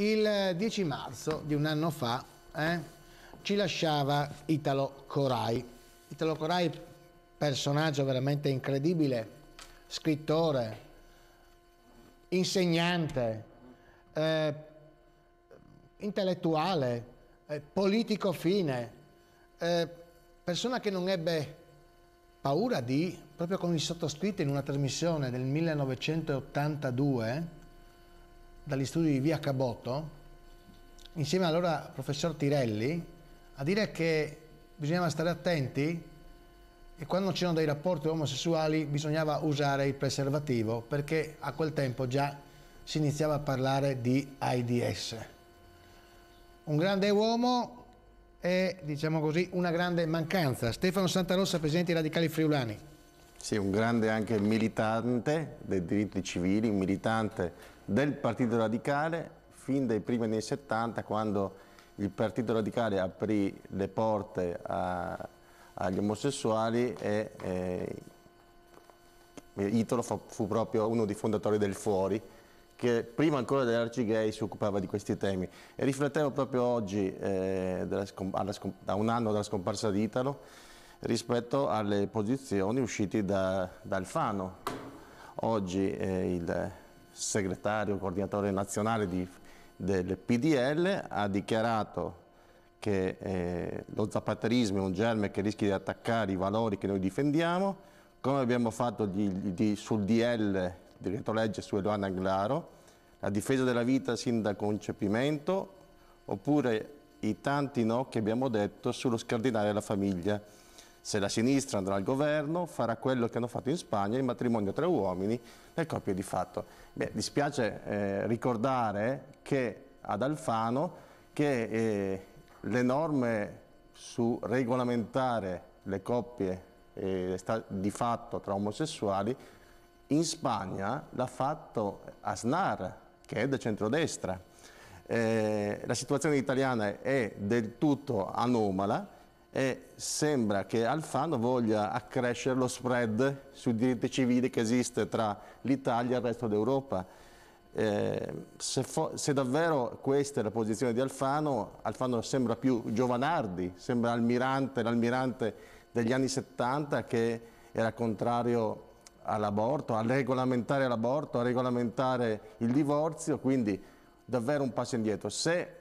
il 10 eh, marzo di un anno fa eh, ci lasciava Italo Corai. Italo Corai, personaggio veramente incredibile, scrittore, insegnante, eh, intellettuale, eh, politico fine, eh, persona che non ebbe paura di, proprio con il sottoscritto in una trasmissione del 1982, dagli studi di via Cabotto, insieme allora professor Tirelli, a dire che bisognava stare attenti e quando c'erano dei rapporti omosessuali bisognava usare il preservativo perché a quel tempo già si iniziava a parlare di AIDS. Un grande uomo e diciamo così una grande mancanza. Stefano Santarossa, presidente dei Radicali Friulani. Sì, un grande anche militante dei diritti civili, un militante del Partito Radicale fin dai primi anni 70 quando il Partito Radicale aprì le porte a, agli omosessuali e eh, Italo fu, fu proprio uno dei fondatori del Fuori che prima ancora dell'Arci Gay si occupava di questi temi e riflettevo proprio oggi eh, della, a un anno dalla scomparsa di Italo rispetto alle posizioni uscite da, da Alfano. Oggi eh, il segretario coordinatore nazionale di, del PDL ha dichiarato che eh, lo zapaterismo è un germe che rischia di attaccare i valori che noi difendiamo, come abbiamo fatto di, di, sul DL, diretto legge su Eloana Anglaro, la difesa della vita sin da concepimento, oppure i tanti no che abbiamo detto sullo scardinare la famiglia. Se la sinistra andrà al governo farà quello che hanno fatto in Spagna, il matrimonio tra uomini, e coppie di fatto. Mi dispiace eh, ricordare che ad Alfano che eh, le norme su regolamentare le coppie eh, di fatto tra omosessuali in Spagna l'ha fatto Asnar, che è del centrodestra. Eh, la situazione italiana è del tutto anomala e sembra che Alfano voglia accrescere lo spread sui diritti civili che esiste tra l'Italia e il resto d'Europa. Eh, se, se, davvero questa è la posizione di Alfano, Alfano sembra più Giovanardi, sembra almirante, l'almirante degli anni 70 che era contrario all'aborto, a regolamentare l'aborto, a regolamentare il divorzio, quindi davvero un passo indietro. Se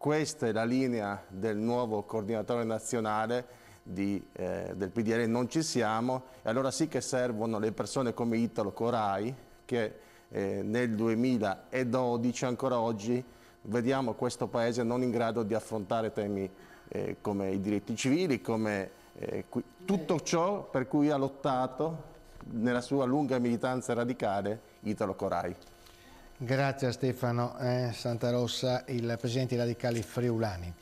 questa è la linea del nuovo coordinatore nazionale di, eh, del PDL Non Ci Siamo e allora sì che servono le persone come Italo Corai che eh, nel 2012 ancora oggi vediamo questo Paese non in grado di affrontare temi eh, come i diritti civili, come eh, qui, tutto ciò per cui ha lottato nella sua lunga militanza radicale Italo Corai. Grazie a Stefano eh, Santarossa, il presidente dei radicali friulani.